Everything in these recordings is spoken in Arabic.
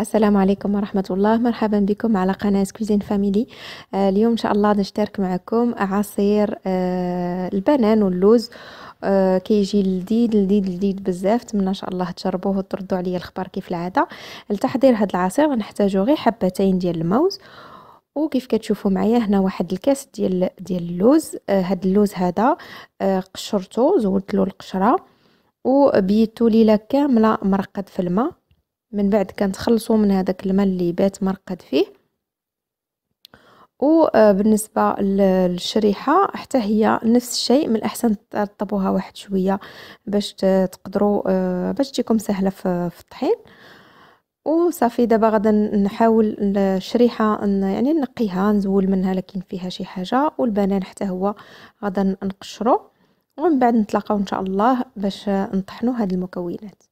السلام عليكم ورحمة الله مرحبا بكم على قناة كوزين فاميلي آه، اليوم إن شاء الله نشترك معكم عصير آه، البنان واللوز آه، كيجي لذيذ لذيذ لذيذ بزاف نتمنى ان شاء الله تجربوه وتردوا عليا الخبر كيف العاده لتحضير هذا العصير غنحتاجو غير حبتين ديال الموز وكيف كتشوفوا معايا هنا واحد الكاس ديال ديال اللوز هاد اللوز هذا قشرته زولت له القشره وبيتو ليله كامله مرقد في الماء من بعد كنتخلصوا من هذاك الماء اللي بات مرقد فيه وبالنسبه آه، للشريحه حتى هي نفس الشيء من الاحسن ترطبوها واحد شويه باش تقدروا آه، باش تجيكم سهله في الطحين وصافي دابا غادا نحاول الشريحه يعني نقيها نزول منها لكن فيها شي حاجه والبنان حتى هو غادا نقشرو ومن بعد نتلاقاو ان شاء الله باش نطحنوا هاد المكونات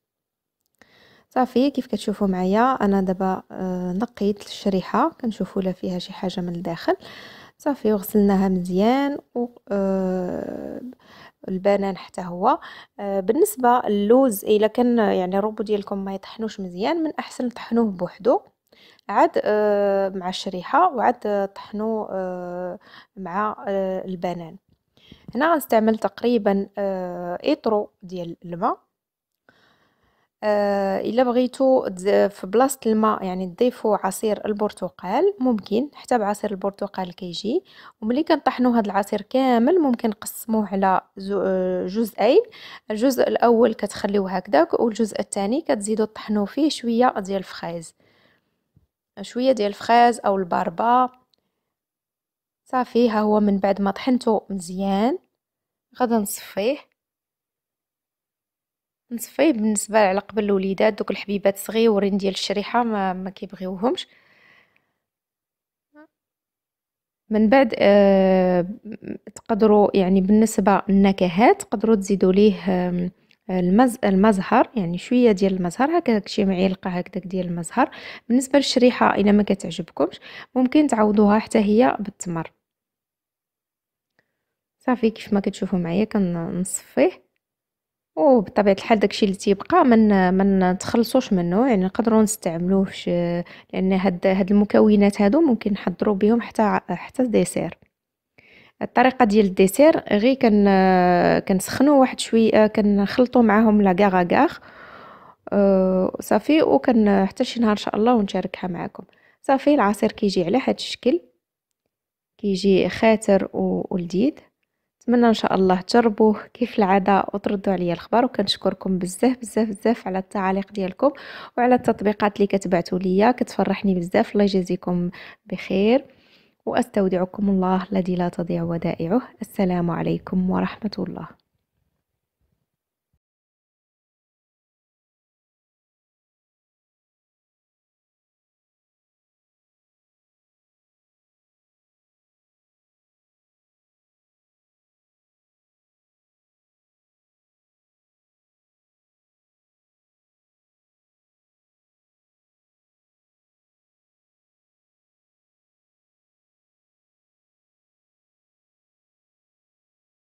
صافي كيف كتشوفوا معايا انا دابا آه، نقيت الشريحه كنشوفوا لا فيها شي حاجه من الداخل صافي وغسلناها مزيان و آه، البنان حتى هو آه، بالنسبه اللوز الا كان يعني الروبو ديالكم ما يطحنوش مزيان من احسن طحنوه بوحدو عاد مع الشريحه وعاد طحنو مع البنان هنا غنستعمل تقريبا ايترو ديال الماء آه الا بغيتو في بلاصه الماء يعني تضيفوا عصير البرتقال ممكن حتى بعصير البرتقال كيجي وملي كنطحنوا هذا العصير كامل ممكن نقسموه على آه، جزئين الجزء الاول كتخليوه هكذاك والجزء الثاني كتزيدوا تطحنوا فيه شويه ديال الفخاز شويه ديال الفخاز او الباربا صافي ها هو من بعد ما طحنته مزيان غادي نصفيه نصفي بالنسبه على قبل الوليدات دوك الحبيبات صغيورين ديال الشريحه ما, ما كيبغيوهمش من بعد آه تقدروا يعني بالنسبه للنكهات تقدروا تزيدوا ليه المز... المزهر يعني شويه ديال المزهر هكاك شي معلقه هكداك ديال المزهر بالنسبه للشريحه الا ما كتعجبكمش ممكن تعوضوها حتى هي بالتمر صافي كيف ما كتشوفوا معايا كنصفيه وبطبيعه الحال داكشي اللي تيبقى من ما نتخلصوش منه يعني نقدروا نستعملوه في لان هاد هاد المكونات هادو ممكن نحضروا بهم حتى حتى الديسير الطريقه ديال الديسير غير كن كنسخنوا واحد شويه كنخلطوا معاهم لا غاغاغ آه، صافي وكن حتى شي نهار ان شاء الله ونشاركها معكم صافي العصير كيجي على هذا الشكل كيجي خاتر ولذيذ نتمنى ان شاء الله تجربوه كيف العاده وتردوا عليا الخبر وكنشكركم بزاف بزاف بزاف على التعاليق ديالكم وعلى التطبيقات اللي كتبعتوا ليا كتفرحني بزاف الله يجازيكم بخير واستودعكم الله الذي لا تضيع ودائعه السلام عليكم ورحمه الله